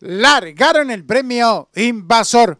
largaron el premio Invasor.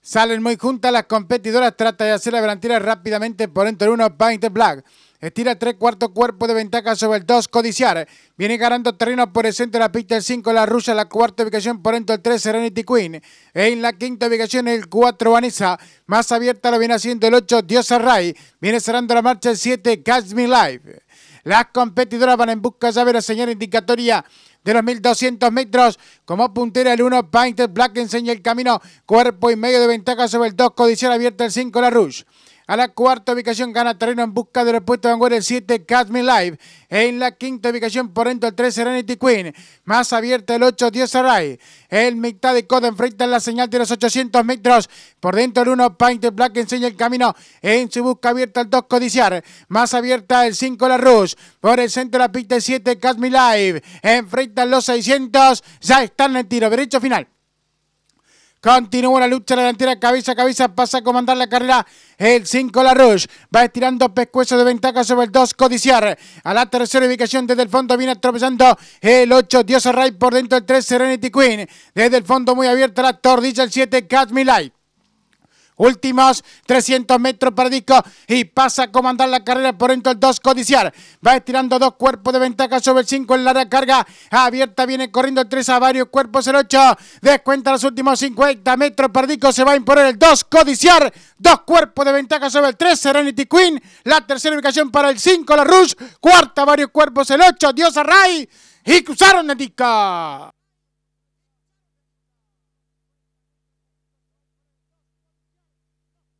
Salen muy juntas las competidoras, trata de hacer la delantera rápidamente por entre 1, Paint the Black. Estira tres cuartos cuerpo de ventaja sobre el 2, Codiciar. Viene ganando terreno por el centro de la pista el 5, la Rusia la cuarta ubicación por dentro el 3, Serenity Queen. En la quinta ubicación el 4, Vanessa. Más abierta lo viene haciendo el 8, Diosa Ray. Viene cerrando la marcha el 7, Catch Me Live. Las competidoras van en busca de la señal indicatoria de los 1200 metros. Como puntera el 1, Painted Black enseña el camino. Cuerpo y medio de ventaja sobre el 2, codición abierta el 5, la Rouge. A la cuarta ubicación gana terreno en busca de respuesta vanguardia el 7 Casmi Live. En la quinta ubicación por dentro el 3 Serenity Queen. Más abierta el 8 10 Array. El mitad de coda enfrenta la señal de los 800 metros. Por dentro el 1 Painter Black enseña el camino. En su busca abierta el 2 Codiciar. Más abierta el 5 La Rush. Por el centro la pista el 7 Cadme Live. Enfrenta los 600. Ya están en el tiro. Derecho final. Continúa la lucha delantera, cabeza a cabeza, pasa a comandar la carrera. El 5 La va estirando pescuezo de ventaja sobre el 2 Codiciar. A la tercera ubicación desde el fondo viene atropellando el 8 Dios Array por dentro del 3 Serenity Queen. Desde el fondo muy abierta la tordilla el 7 Catch Me Light. Últimos 300 metros para Disco y pasa a comandar la carrera por dentro el 2 Codiciar. Va estirando dos cuerpos de ventaja sobre el 5 en la recarga. Abierta viene corriendo el 3 a varios cuerpos el 8. Descuenta los últimos 50 metros para Disco. Se va a imponer el 2 Codiciar. Dos cuerpos de ventaja sobre el 3 Serenity Queen. La tercera ubicación para el 5 La Rush. Cuarta varios cuerpos el 8 Dios Array. Y cruzaron el Disco.